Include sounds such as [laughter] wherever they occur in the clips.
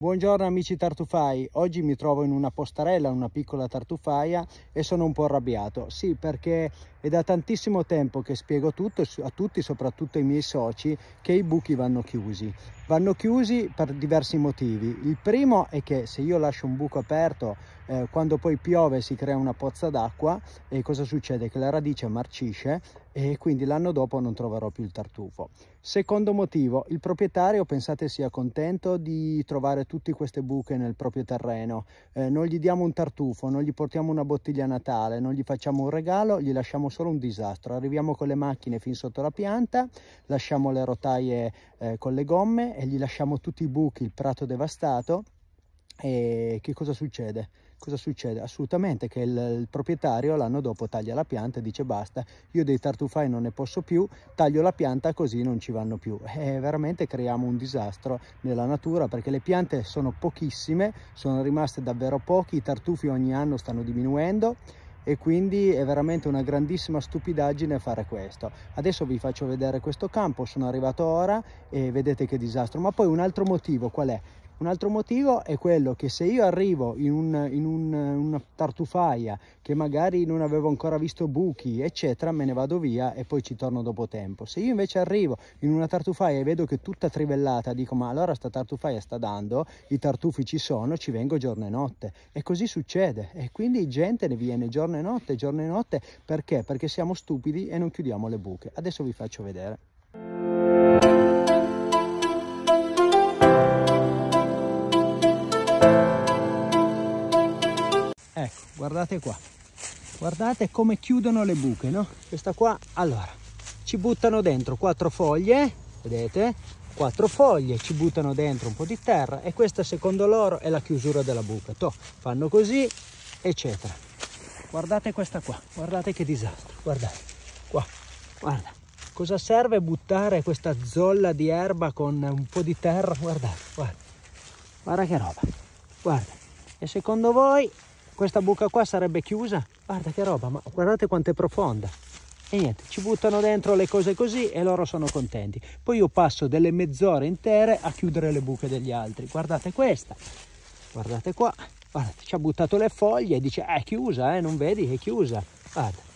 Buongiorno amici tartufai, oggi mi trovo in una postarella, una piccola tartufaia e sono un po' arrabbiato. Sì, perché è da tantissimo tempo che spiego tutto, a tutti, soprattutto ai miei soci, che i buchi vanno chiusi vanno chiusi per diversi motivi. Il primo è che se io lascio un buco aperto, eh, quando poi piove si crea una pozza d'acqua e cosa succede? Che la radice marcisce e quindi l'anno dopo non troverò più il tartufo. Secondo motivo, il proprietario pensate sia contento di trovare tutte queste buche nel proprio terreno, eh, non gli diamo un tartufo, non gli portiamo una bottiglia a Natale, non gli facciamo un regalo, gli lasciamo solo un disastro, arriviamo con le macchine fin sotto la pianta, lasciamo le rotaie eh, con le gomme e gli lasciamo tutti i buchi, il prato devastato, e che cosa succede? Cosa succede? Assolutamente che il, il proprietario l'anno dopo taglia la pianta e dice basta, io dei tartufai non ne posso più, taglio la pianta così non ci vanno più. E veramente creiamo un disastro nella natura perché le piante sono pochissime, sono rimaste davvero poche, i tartufi ogni anno stanno diminuendo e quindi è veramente una grandissima stupidaggine fare questo. Adesso vi faccio vedere questo campo, sono arrivato ora e vedete che disastro, ma poi un altro motivo qual è? Un altro motivo è quello che se io arrivo in, un, in un, una tartufaia che magari non avevo ancora visto buchi, eccetera, me ne vado via e poi ci torno dopo tempo. Se io invece arrivo in una tartufaia e vedo che è tutta trivellata, dico ma allora sta tartufaia sta dando, i tartufi ci sono, ci vengo giorno e notte. E così succede. E quindi gente ne viene giorno e notte, giorno e notte, perché? Perché siamo stupidi e non chiudiamo le buche. Adesso vi faccio vedere. guardate qua guardate come chiudono le buche no questa qua allora ci buttano dentro quattro foglie vedete quattro foglie ci buttano dentro un po di terra e questa secondo loro è la chiusura della buca Toh, fanno così eccetera guardate questa qua guardate che disastro guardate qua guarda cosa serve buttare questa zolla di erba con un po di terra guardate guarda guarda che roba guarda e secondo voi questa buca qua sarebbe chiusa. Guarda che roba, ma guardate quanto è profonda. E niente, ci buttano dentro le cose così e loro sono contenti. Poi io passo delle mezz'ore intere a chiudere le buche degli altri. Guardate questa, guardate qua, guardate, ci ha buttato le foglie e dice, eh, è chiusa, eh, non vedi, è chiusa. Guarda,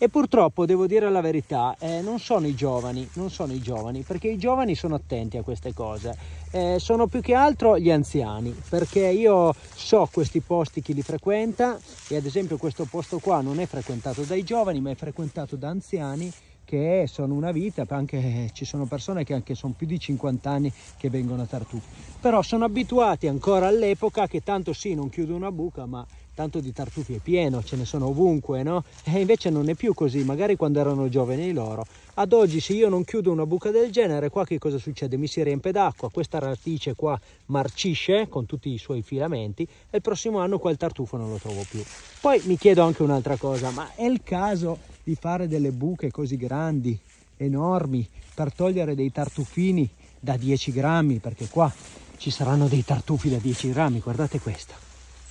e purtroppo devo dire la verità, eh, non sono i giovani, non sono i giovani, perché i giovani sono attenti a queste cose, eh, sono più che altro gli anziani, perché io so questi posti chi li frequenta e ad esempio questo posto qua non è frequentato dai giovani ma è frequentato da anziani che sono una vita, anche, eh, ci sono persone che anche sono più di 50 anni che vengono a Tartu, però sono abituati ancora all'epoca che tanto sì non chiudo una buca ma tanto di tartufi è pieno, ce ne sono ovunque, no? E invece non è più così, magari quando erano giovani loro. Ad oggi se io non chiudo una buca del genere, qua che cosa succede? Mi si riempie d'acqua, questa radice qua marcisce con tutti i suoi filamenti e il prossimo anno quel tartufo non lo trovo più. Poi mi chiedo anche un'altra cosa, ma è il caso di fare delle buche così grandi, enormi, per togliere dei tartufini da 10 grammi, perché qua ci saranno dei tartufi da 10 grammi, guardate questa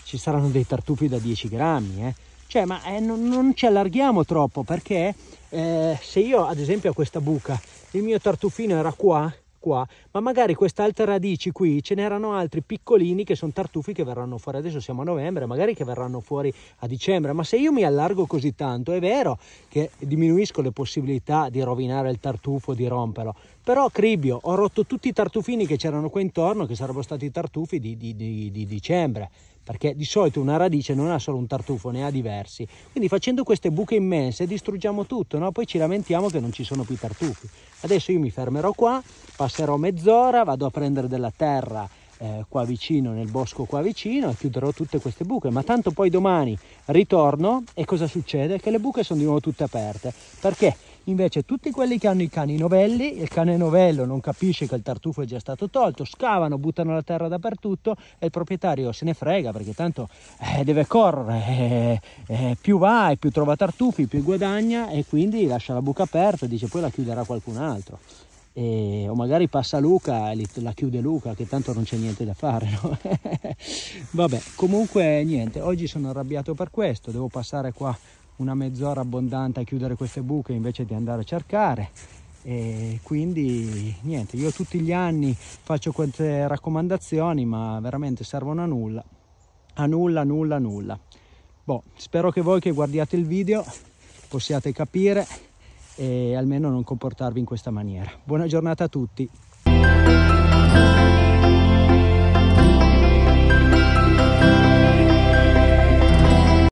ci saranno dei tartufi da 10 grammi, eh. cioè ma eh, non, non, ci allarghiamo troppo perché eh, se io ad esempio a questa buca il mio tartufino era qua, qua, ma magari queste altre radici qui ce n'erano altri piccolini che sono tartufi che verranno fuori, adesso siamo a novembre, magari che verranno fuori a dicembre, ma se io mi allargo così tanto è vero che diminuisco le possibilità di rovinare il tartufo, di romperlo, però Cribio, ho rotto tutti i tartufini che c'erano qua intorno, che sarebbero stati i tartufi di, di, di, di dicembre, perché di solito una radice non ha solo un tartufo, ne ha diversi. Quindi facendo queste buche immense distruggiamo tutto, no? poi ci lamentiamo che non ci sono più tartufi. Adesso io mi fermerò qua, passerò mezz'ora, vado a prendere della terra eh, qua vicino, nel bosco qua vicino e chiuderò tutte queste buche, ma tanto poi domani ritorno e cosa succede? Che le buche sono di nuovo tutte aperte, perché? Invece tutti quelli che hanno i cani novelli, il cane novello non capisce che il tartufo è già stato tolto, scavano, buttano la terra dappertutto e il proprietario se ne frega perché tanto eh, deve correre, eh, eh, più va e più trova tartufi, più guadagna e quindi lascia la buca aperta e dice poi la chiuderà qualcun altro. E, o magari passa Luca e la chiude Luca che tanto non c'è niente da fare no? [laughs] vabbè comunque niente oggi sono arrabbiato per questo devo passare qua una mezz'ora abbondante a chiudere queste buche invece di andare a cercare e quindi niente io tutti gli anni faccio queste raccomandazioni ma veramente servono a nulla a nulla nulla nulla boh spero che voi che guardiate il video possiate capire e almeno non comportarvi in questa maniera buona giornata a tutti